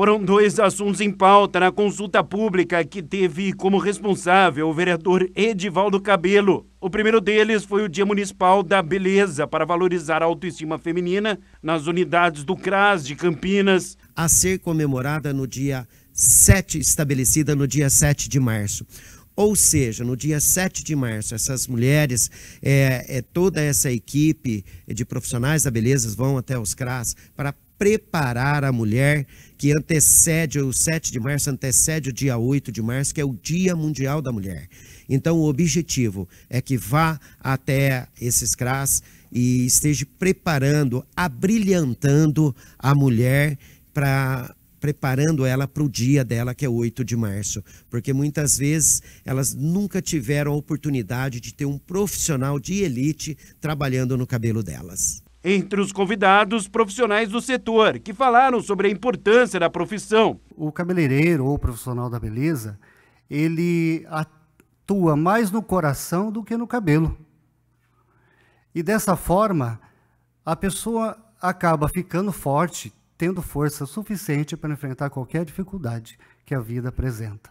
Foram dois assuntos em pauta na consulta pública que teve como responsável o vereador Edivaldo Cabelo. O primeiro deles foi o Dia Municipal da Beleza para valorizar a autoestima feminina nas unidades do CRAS de Campinas. A ser comemorada no dia 7, estabelecida no dia 7 de março. Ou seja, no dia 7 de março, essas mulheres, é, é, toda essa equipe de profissionais da beleza vão até os CRAS para preparar a mulher que antecede o 7 de março, antecede o dia 8 de março, que é o Dia Mundial da Mulher. Então, o objetivo é que vá até esses CRAS e esteja preparando, abrilhantando a mulher para preparando ela para o dia dela, que é 8 de março. Porque muitas vezes elas nunca tiveram a oportunidade de ter um profissional de elite trabalhando no cabelo delas. Entre os convidados, profissionais do setor, que falaram sobre a importância da profissão. O cabeleireiro ou profissional da beleza, ele atua mais no coração do que no cabelo. E dessa forma, a pessoa acaba ficando forte, tendo força suficiente para enfrentar qualquer dificuldade que a vida apresenta.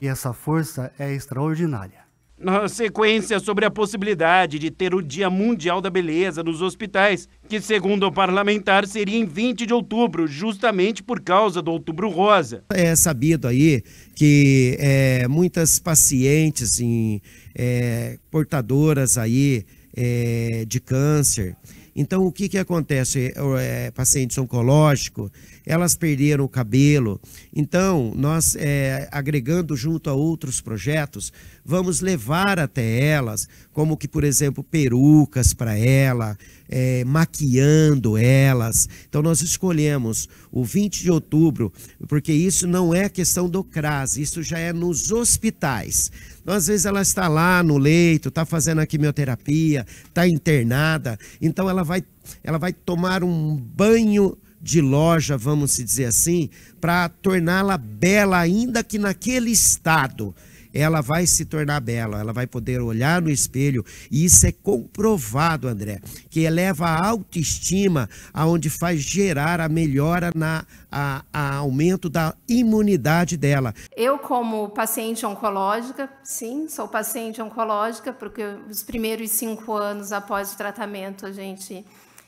E essa força é extraordinária na sequência sobre a possibilidade de ter o Dia Mundial da Beleza nos hospitais, que, segundo o parlamentar, seria em 20 de outubro, justamente por causa do Outubro Rosa. É sabido aí que é, muitas pacientes em, é, portadoras aí é, de câncer então, o que, que acontece? É, é pacientes oncológicos, elas perderam o cabelo. Então, nós, é, agregando junto a outros projetos, vamos levar até elas, como que, por exemplo, perucas para ela, é, maquiando elas. Então, nós escolhemos o 20 de outubro, porque isso não é questão do CRAS, isso já é nos hospitais. Então, às vezes, ela está lá no leito, está fazendo a quimioterapia, está internada, então ela vai, ela vai tomar um banho de loja, vamos dizer assim, para torná-la bela, ainda que naquele estado ela vai se tornar bela, ela vai poder olhar no espelho, e isso é comprovado, André, que eleva a autoestima, aonde faz gerar a melhora na a, a aumento da imunidade dela. Eu como paciente oncológica, sim, sou paciente oncológica, porque os primeiros cinco anos após o tratamento a gente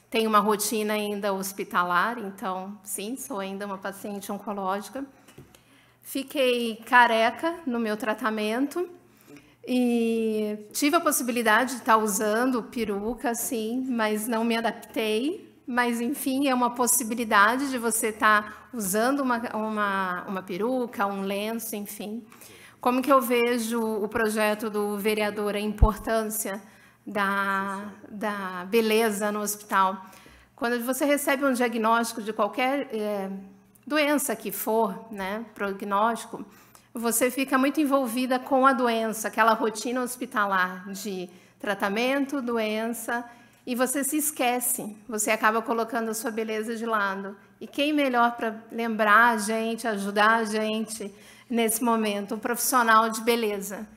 tem uma rotina ainda hospitalar, então sim, sou ainda uma paciente oncológica. Fiquei careca no meu tratamento e tive a possibilidade de estar usando peruca, sim, mas não me adaptei. Mas, enfim, é uma possibilidade de você estar usando uma, uma, uma peruca, um lenço, enfim. Como que eu vejo o projeto do vereador, a importância da, da beleza no hospital? Quando você recebe um diagnóstico de qualquer é, doença que for, né, prognóstico, você fica muito envolvida com a doença, aquela rotina hospitalar de tratamento, doença, e você se esquece, você acaba colocando a sua beleza de lado. E quem melhor para lembrar a gente, ajudar a gente nesse momento? Um profissional de beleza,